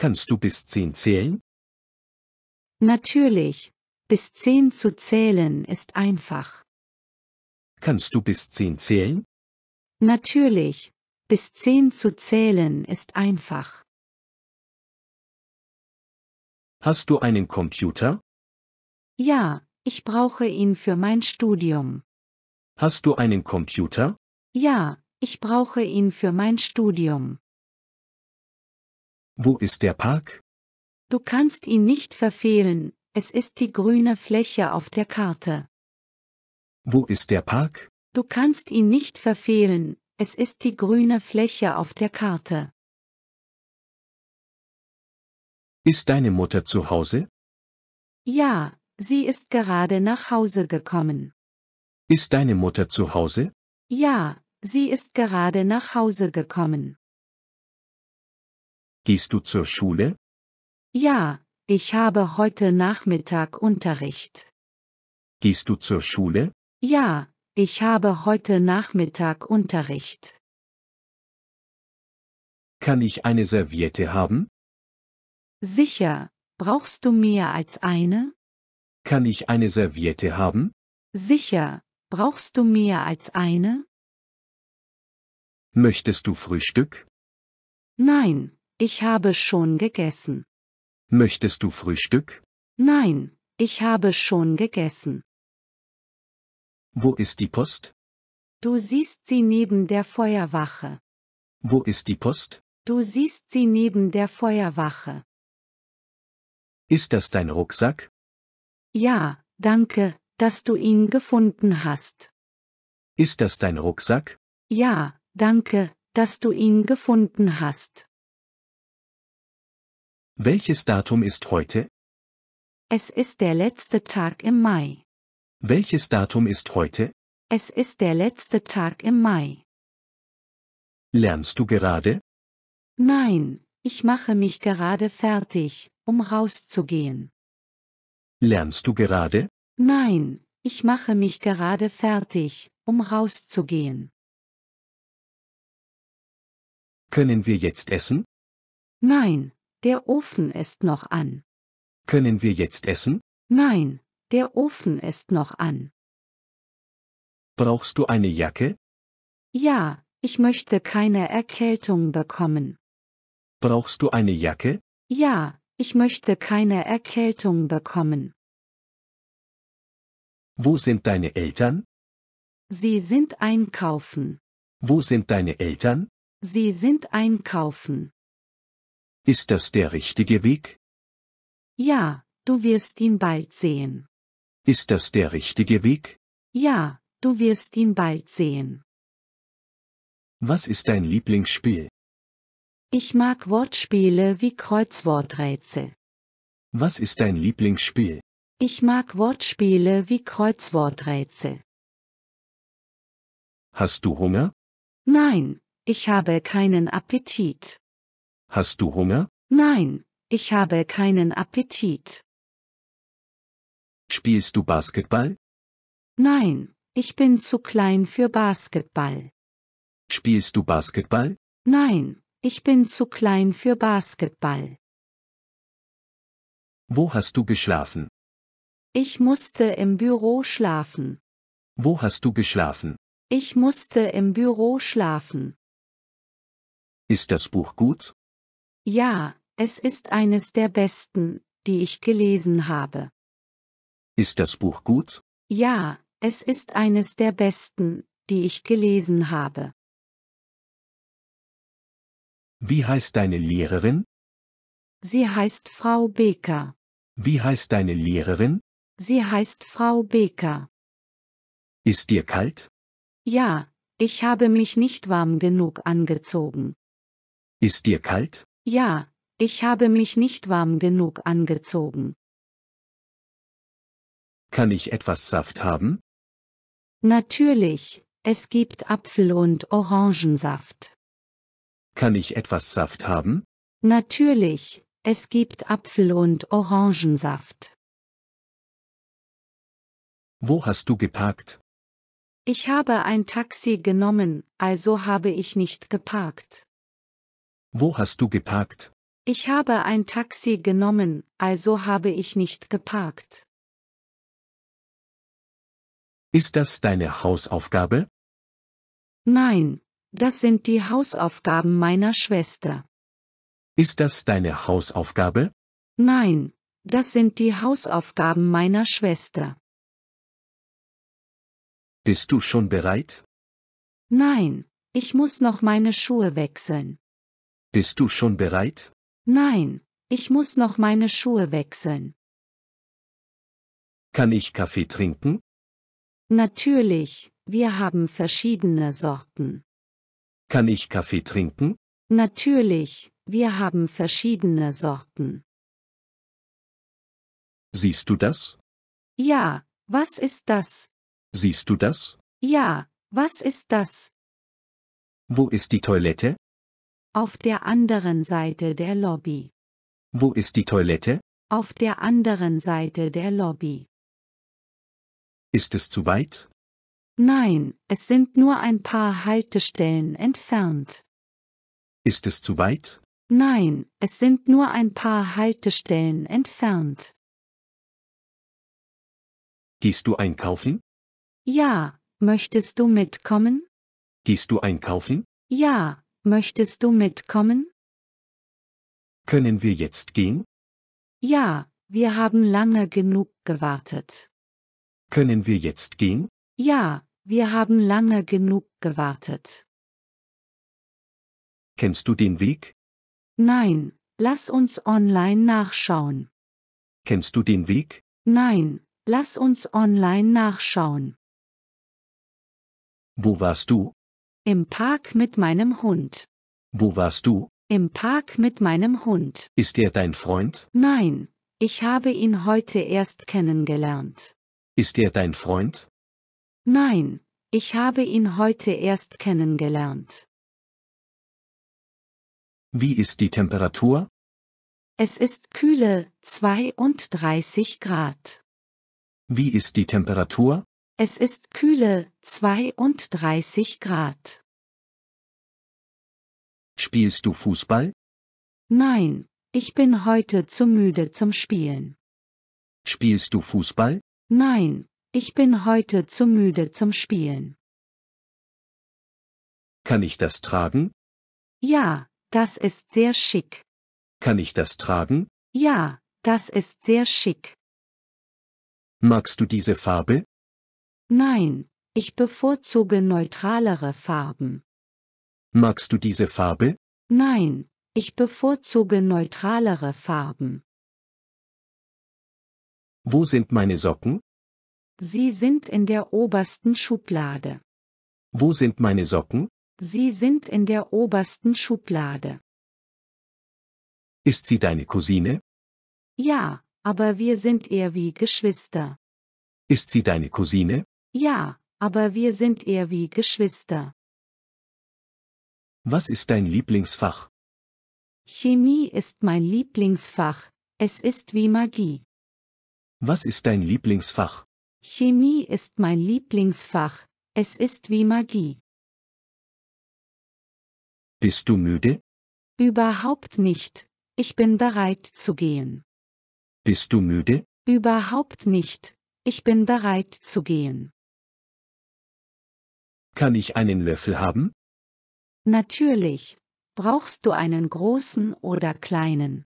Kannst du bis zehn zählen? Natürlich. Bis zehn zu zählen ist einfach. Kannst du bis zehn zählen? Natürlich. Bis zehn zu zählen ist einfach. Hast du einen Computer? Ja, ich brauche ihn für mein Studium. Hast du einen Computer? Ja, ich brauche ihn für mein Studium. Wo ist der Park? Du kannst ihn nicht verfehlen, es ist die grüne Fläche auf der Karte. Wo ist der Park? Du kannst ihn nicht verfehlen, es ist die grüne Fläche auf der Karte. Ist deine Mutter zu Hause? Ja, sie ist gerade nach Hause gekommen. Ist deine Mutter zu Hause? Ja, sie ist gerade nach Hause gekommen. Gehst du zur Schule? Ja, ich habe heute Nachmittag Unterricht. Gehst du zur Schule? Ja, ich habe heute Nachmittag Unterricht. Kann ich eine Serviette haben? Sicher, brauchst du mehr als eine? Kann ich eine Serviette haben? Sicher, brauchst du mehr als eine? Möchtest du Frühstück? Nein, ich habe schon gegessen. Möchtest du Frühstück? Nein, ich habe schon gegessen. Wo ist die Post? Du siehst sie neben der Feuerwache. Wo ist die Post? Du siehst sie neben der Feuerwache. Ist das dein Rucksack? Ja, danke, dass du ihn gefunden hast. Ist das dein Rucksack? Ja, danke, dass du ihn gefunden hast. Welches Datum ist heute? Es ist der letzte Tag im Mai. Welches Datum ist heute? Es ist der letzte Tag im Mai. Lernst du gerade? Nein, ich mache mich gerade fertig, um rauszugehen. Lernst du gerade? Nein, ich mache mich gerade fertig, um rauszugehen. Können wir jetzt essen? Nein, der Ofen ist noch an. Können wir jetzt essen? Nein, der Ofen ist noch an. Brauchst du eine Jacke? Ja, ich möchte keine Erkältung bekommen. Brauchst du eine Jacke? Ja, ich möchte keine Erkältung bekommen. Wo sind deine Eltern? Sie sind einkaufen. Wo sind deine Eltern? Sie sind einkaufen. Ist das der richtige Weg? Ja, du wirst ihn bald sehen. Ist das der richtige Weg? Ja, du wirst ihn bald sehen. Was ist dein Lieblingsspiel? Ich mag Wortspiele wie Kreuzworträtsel. Was ist dein Lieblingsspiel? Ich mag Wortspiele wie Kreuzworträtsel. Hast du Hunger? Nein, ich habe keinen Appetit. Hast du Hunger? Nein, ich habe keinen Appetit. Spielst du Basketball? Nein, ich bin zu klein für Basketball. Spielst du Basketball? Nein, ich bin zu klein für Basketball. Wo hast du geschlafen? Ich musste im Büro schlafen. Wo hast du geschlafen? Ich musste im Büro schlafen. Ist das Buch gut? Ja, es ist eines der besten, die ich gelesen habe. Ist das Buch gut? Ja, es ist eines der besten, die ich gelesen habe. Wie heißt deine Lehrerin? Sie heißt Frau Becker. Wie heißt deine Lehrerin? Sie heißt Frau Becker. Ist dir kalt? Ja, ich habe mich nicht warm genug angezogen. Ist dir kalt? Ja, ich habe mich nicht warm genug angezogen. Kann ich etwas Saft haben? Natürlich, es gibt Apfel- und Orangensaft. Kann ich etwas Saft haben? Natürlich, es gibt Apfel- und Orangensaft. Wo hast du geparkt? Ich habe ein Taxi genommen, also habe ich nicht geparkt. Wo hast du geparkt? Ich habe ein Taxi genommen, also habe ich nicht geparkt. Ist das deine Hausaufgabe? Nein, das sind die Hausaufgaben meiner Schwester. Ist das deine Hausaufgabe? Nein, das sind die Hausaufgaben meiner Schwester. Bist du schon bereit? Nein, ich muss noch meine Schuhe wechseln. Bist du schon bereit? Nein, ich muss noch meine Schuhe wechseln. Kann ich Kaffee trinken? Natürlich, wir haben verschiedene Sorten. Kann ich Kaffee trinken? Natürlich, wir haben verschiedene Sorten. Siehst du das? Ja, was ist das? Siehst du das? Ja, was ist das? Wo ist die Toilette? Auf der anderen Seite der Lobby. Wo ist die Toilette? Auf der anderen Seite der Lobby. Ist es zu weit? Nein, es sind nur ein paar Haltestellen entfernt. Ist es zu weit? Nein, es sind nur ein paar Haltestellen entfernt. Gehst du einkaufen? Ja, möchtest du mitkommen? Gehst du einkaufen? Ja, Möchtest du mitkommen? Können wir jetzt gehen? Ja, wir haben lange genug gewartet. Können wir jetzt gehen? Ja, wir haben lange genug gewartet. Kennst du den Weg? Nein, lass uns online nachschauen. Kennst du den Weg? Nein, lass uns online nachschauen. Wo warst du? Im Park mit meinem Hund. Wo warst du? Im Park mit meinem Hund. Ist er dein Freund? Nein, ich habe ihn heute erst kennengelernt. Ist er dein Freund? Nein, ich habe ihn heute erst kennengelernt. Wie ist die Temperatur? Es ist kühle 32 Grad. Wie ist die Temperatur? Es ist kühle 32 Grad. Spielst du Fußball? Nein, ich bin heute zu müde zum Spielen. Spielst du Fußball? Nein, ich bin heute zu müde zum Spielen. Kann ich das tragen? Ja, das ist sehr schick. Kann ich das tragen? Ja, das ist sehr schick. Magst du diese Farbe? Nein, ich bevorzuge neutralere Farben. Magst du diese Farbe? Nein, ich bevorzuge neutralere Farben. Wo sind meine Socken? Sie sind in der obersten Schublade. Wo sind meine Socken? Sie sind in der obersten Schublade. Ist sie deine Cousine? Ja, aber wir sind eher wie Geschwister. Ist sie deine Cousine? Ja, aber wir sind eher wie Geschwister. Was ist dein Lieblingsfach? Chemie ist mein Lieblingsfach, es ist wie Magie. Was ist dein Lieblingsfach? Chemie ist mein Lieblingsfach, es ist wie Magie. Bist du müde? Überhaupt nicht, ich bin bereit zu gehen. Bist du müde? Überhaupt nicht, ich bin bereit zu gehen. Kann ich einen Löffel haben? Natürlich. Brauchst du einen großen oder kleinen?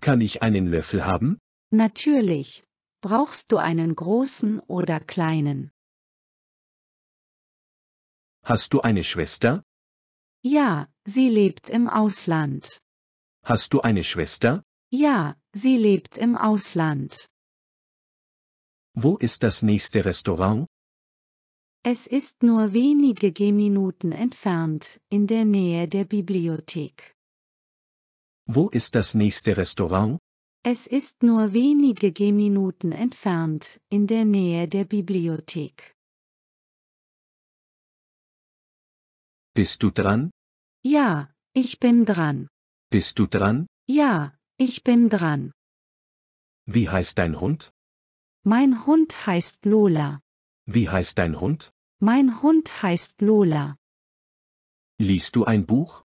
Kann ich einen Löffel haben? Natürlich. Brauchst du einen großen oder kleinen? Hast du eine Schwester? Ja, sie lebt im Ausland. Hast du eine Schwester? Ja, sie lebt im Ausland. Wo ist das nächste Restaurant? Es ist nur wenige Gehminuten entfernt, in der Nähe der Bibliothek. Wo ist das nächste Restaurant? Es ist nur wenige Gehminuten entfernt, in der Nähe der Bibliothek. Bist du dran? Ja, ich bin dran. Bist du dran? Ja, ich bin dran. Wie heißt dein Hund? Mein Hund heißt Lola. Wie heißt dein Hund? Mein Hund heißt Lola. Liest du ein Buch?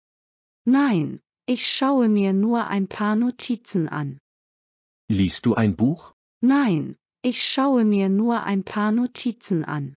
Nein, ich schaue mir nur ein paar Notizen an. Liest du ein Buch? Nein, ich schaue mir nur ein paar Notizen an.